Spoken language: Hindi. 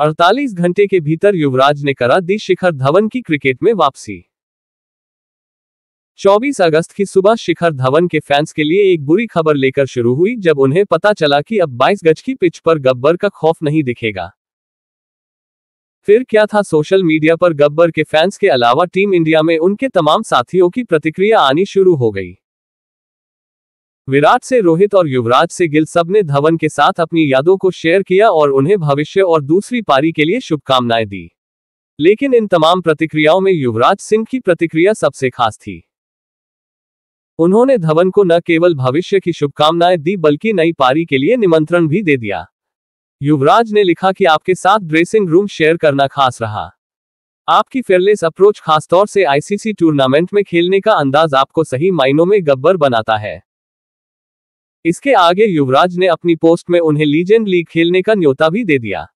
48 घंटे के भीतर युवराज ने करा दी शिखर धवन की क्रिकेट में वापसी 24 अगस्त की सुबह शिखर धवन के फैंस के लिए एक बुरी खबर लेकर शुरू हुई जब उन्हें पता चला कि अब 22 गज की पिच पर गब्बर का खौफ नहीं दिखेगा फिर क्या था सोशल मीडिया पर गब्बर के फैंस के अलावा टीम इंडिया में उनके तमाम साथियों की प्रतिक्रिया आनी शुरू हो गई विराट से रोहित और युवराज से गिल सब ने धवन के साथ अपनी यादों को शेयर किया और उन्हें भविष्य और दूसरी पारी के लिए शुभकामनाएं दी लेकिन इन तमाम प्रतिक्रियाओं में युवराज सिंह की प्रतिक्रिया सबसे खास थी उन्होंने धवन को न केवल भविष्य की शुभकामनाएं दी बल्कि नई पारी के लिए निमंत्रण भी दे दिया युवराज ने लिखा कि आपके साथ ड्रेसिंग रूम शेयर करना खास रहा आपकी फेयरलेस अप्रोच खासतौर से आईसीसी टूर्नामेंट में खेलने का अंदाज आपको सही मायनों में गब्बर बनाता है इसके आगे युवराज ने अपनी पोस्ट में उन्हें लीजेंड लीग खेलने का न्योता भी दे दिया